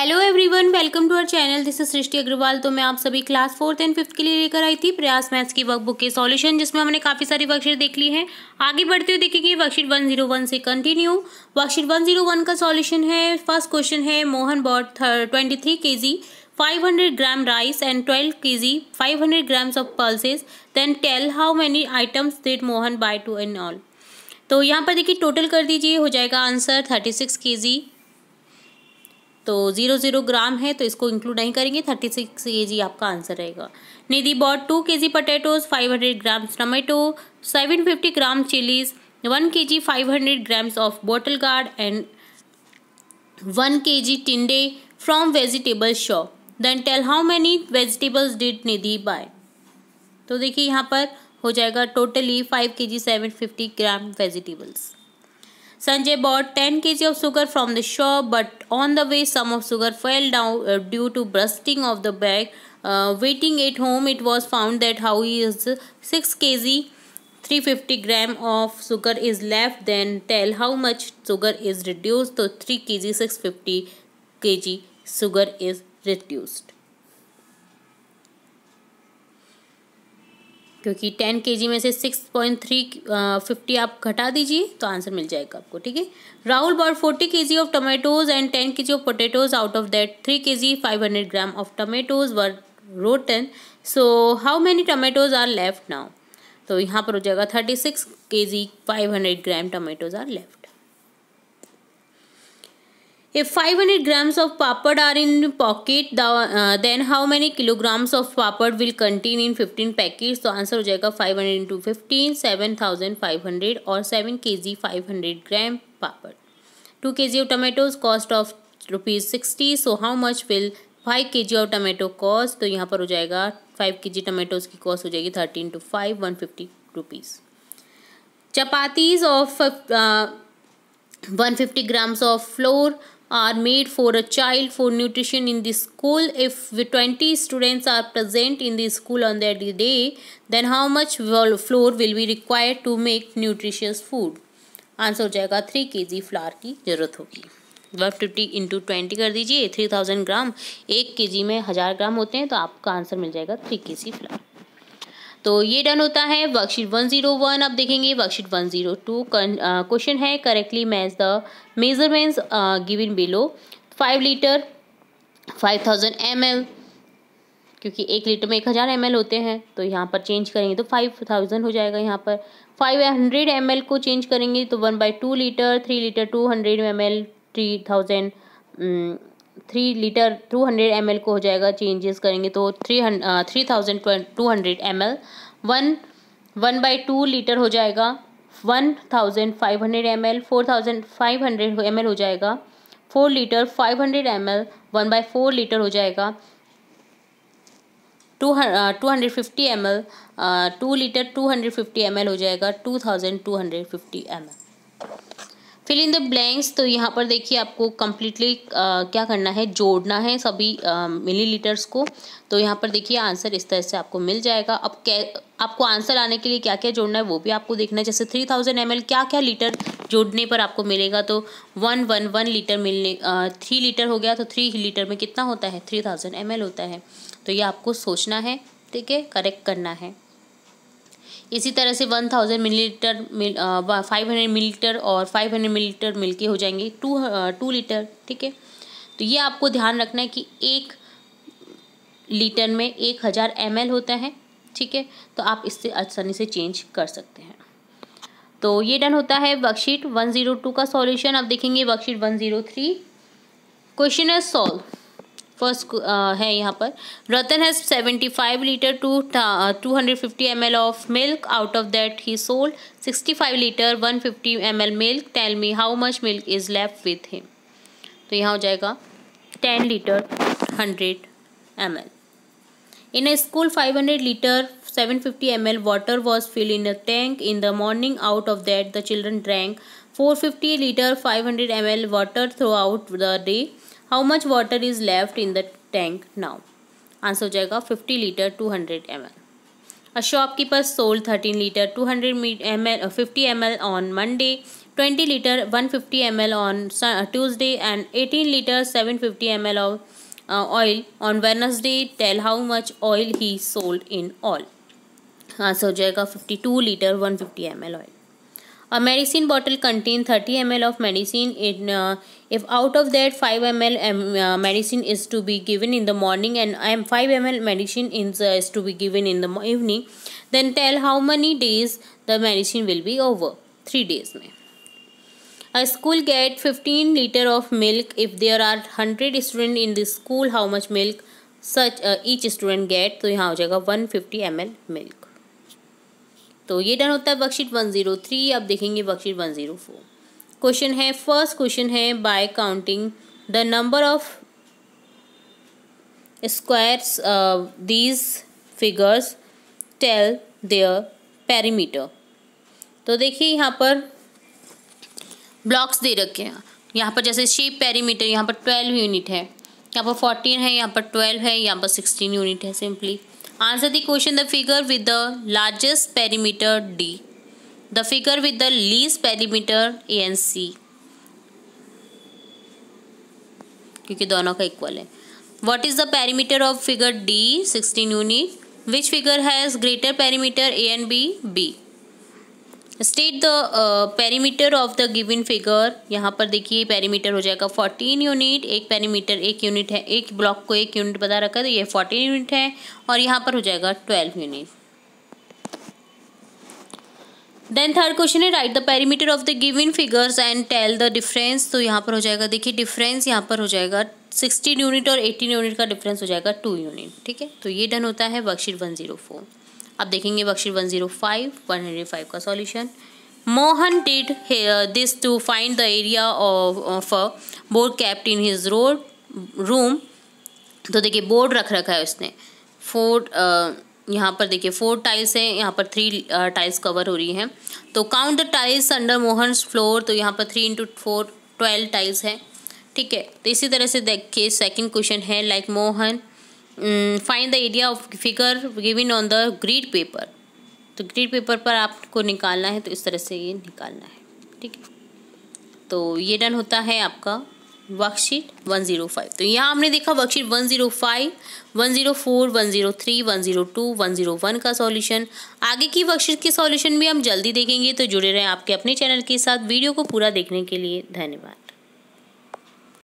Hello everyone welcome to our channel this is Srishti Agarwal तो मैं आप सभी क्लास फोर्थ एंड फिफ्थ के लिए लेकर आई थी प्रयास मैथ्स की वर्कबुक के सॉल्यूशन जिसमें हमने काफ़ी सारी वर्कशीट देख ली है आगे बढ़ते हुए देखेंगे वर्कशीट 101 से कंटिन्यू वर्कशीट 101 का सॉल्यूशन है फर्स्ट क्वेश्चन है Mohan bot twenty three K G five hundred gram rice and twelve K G five hundred grams of pulses then tell how many items did Mohan buy to and all तो यहाँ पर देखिए total कर दीजिए हो जाएगा answer thirty six K जी तो zero zero gram है तो इसको इंक्लूड नहीं करेंगे थर्टी सिक्स के जी आपका आंसर रहेगा निधि bought two K G potatoes five hundred grams tomato seven fifty gram chillies one K G five hundred grams of bottle gourd and one K G टिंडे from vegetable shop then tell how many vegetables did Nidhi buy तो देखिए यहाँ पर हो जाएगा totally five K G seven fifty gram vegetables Sanjay bought 10 kg of sugar from the shop, but on the way, some of sugar fell down uh, due to bursting of the bag. Uh, waiting at home, it was found that how he is 6 kg. 350 gram of sugar is left then tell how much sugar is reduced so 3 kg 650 kg sugar is reduced क्योंकि ten K G में से six point three fifty आप घटा दीजिए तो answer मिल जाएगा आपको ठीक है Rahul bought forty K G of tomatoes and ten K G of potatoes out of that three K G five hundred gram of tomatoes were rotten so how many tomatoes are left now तो यहाँ पर हो जाएगा thirty six K G five hundred gram tomatoes are left If 500 grams of papad are in pocket, the, uh, then how many kilograms of papad will contain in 15 packets? तो answer हो जाएगा 500 into fifteen seven thousand five hundred और seven K G five hundred gram पापड़ two K G of tomatoes cost of rupees sixty so how much will five K G of tomato cost तो यहाँ पर हो जाएगा five K जी tomatoes की cost हो जाएगी thirteen two five one fifty rupees chapatis of one fifty grams of flour are made for a child for nutrition in the school if 20 students are present in the school on that day then how much flour will be required to make nutritious food answer हो जाएगा three K जी flower की ज़रूरत होगी one fifty into twenty कर दीजिए three thousand gram एक के G में हज़ार ग्राम होते हैं तो आपका आंसर मिल जाएगा थ्री के जी फ्लार तो ये डन होता है वर्कशीट 101 अब देखेंगे वर्कशीट 102 क्वेश्चन है correctly match the measurements in below five litre five thousand M L क्योंकि एक लीटर में एक हज़ार एम होते हैं तो यहाँ पर चेंज करेंगे तो फाइव थाउजेंड हो जाएगा यहाँ पर फाइव हंड्रेड एम को चेंज करेंगे तो one by two litre three litre two hundred M L three thousand three litre two hundred M को हो जाएगा चेंजेस करेंगे तो three three thousand two hundred M L one one by two litre हो जाएगा one thousand five hundred M L four thousand five hundred M L हो जाएगा four litre five hundred M L one by four litre हो जाएगा two two hundred fifty M L two litre two hundred fifty M L हो जाएगा two thousand two hundred fifty M L fill in the blanks तो यहाँ पर देखिए आपको completely क्या करना है जोड़ना है सभी मिलीलीटर्स को तो यहाँ पर देखिए आंसर इस तरह से आपको मिल जाएगा अब कै आपको आंसर आने के लिए क्या क्या जोड़ना है वो भी आपको देखना है जैसे थ्री थाउजेंड एम एल क्या क्या लीटर जोड़ने पर आपको मिलेगा तो वन वन वन लीटर मिलने थ्री लीटर हो गया तो थ्री लीटर में कितना होता है थ्री थाउजेंड एम एल होता है तो ये आपको सोचना है ठीक है करेक्ट करना है इसी तरह से one thousand litre five hundred millilitre और फाइव हंड्रेड मिलीलीटर मिल के हो जाएंगे टू टू लीटर ठीक है तो ये आपको ध्यान रखना है कि एक लीटर में एक हज़ार एम होता है ठीक है तो आप इससे आसानी से चेंज कर सकते हैं तो ये डन होता है वर्कशीट 102 का सॉल्यूशन आप देखेंगे worksheet 103 question is solve first uh, है यहाँ पर Ratan has seventy five litre two two hundred fifty M L of milk out of that he sold sixty five litre one fifty M L milk tell me how much milk is left with him तो यहाँ हो जाएगा ten litre hundred M L fifty M L water was fill in a tank in the morning out of that the children drank four fifty litre five hundred M L water throughout the day how much water is left in the tank now? Answer हो 50 liter 200 ml. A shopkeeper sold 13 liter 200 ml uh, 50 ml on Monday, 20 liter 150 ml on uh, Tuesday, and 18 liter 750 ml of uh, oil on Wednesday. Tell how much oil he sold in all. Answer so 52 liter 150 ml oil. A medicine bottle contains 30 ml of medicine. In, uh, if out of that 5 ml um, uh, medicine is to be given in the morning and um, 5 ml medicine is, uh, is to be given in the evening, then tell how many days the medicine will be over. 3 days. Mein. A school get 15 liter of milk. If there are 100 student in the school, how much milk such uh, each student get? तो यहाँ हो जाएगा 150 ml milk. तो ये done होता है worksheet one zero three अब देखेंगे worksheet one zero four question है फर्स्ट क्वेश्चन है by counting the number of squares these figures tell tell perimeter तो देखिए यहाँ पर ब्लॉक्स दे रखे हैं यहाँ पर जैसे शेप पैरीमीटर यहाँ पर ट्वेल्व यूनिट है यहाँ पर फोर्टीन है यहाँ पर ट्वेल्व है यहाँ पर सिक्सटीन यूनिट है simply answer the question the figure with the largest perimeter D the figure with the least perimeter A and C क्योंकि दोनों का इक्वल है what is the perimeter of figure D sixteen unit which figure has greater perimeter A and B B state the perimeter of the given figure यहाँ पर देखिए perimeter हो जाएगा fourteen unit एक पेरीमीटर एक यूनिट है एक ब्लॉक को एक यूनिट बता रखा है तो ये फोर्टीन यूनिट है और यहाँ पर हो जाएगा twelve unit then third question है right the perimeter of the given figures and tell the difference तो यहाँ पर हो जाएगा देखिए डिफरेंस यहाँ पर हो जाएगा सिक्सटीन यूनिट और एटीन यूनिट का डिफरेंस हो जाएगा टू यूनिट ठीक है तो ये डन होता है वर्कशीट वन जीरो फोर आप देखेंगे बख्शी one zero five one hundred five का solution Mohan did this to find the area of board kept in his road room तो देखिए बोर्ड रख रखा है उसने फोर uh, यहाँ पर देखिए फोर टाइल्स हैं यहाँ पर थ्री टाइल्स कवर हो रही हैं तो count the tiles under Mohan floor तो यहाँ पर three into four twelve tiles हैं ठीक है तो इसी तरह से देखिए सेकंड क्वेश्चन है like Mohan find the area of figure given on the grid paper तो ग्रीड पेपर पर आपको निकालना है तो इस तरह से ये निकालना है ठीक है तो ये डन होता है आपका वर्कशीट 105 तो यहाँ हमने देखा वर्कशीट 105, 104, 103, 102, 101 का सॉल्यूशन आगे की वर्कशीट के सॉल्यूशन भी हम जल्दी देखेंगे तो जुड़े रहें आपके अपने चैनल के साथ वीडियो को पूरा देखने के लिए धन्यवाद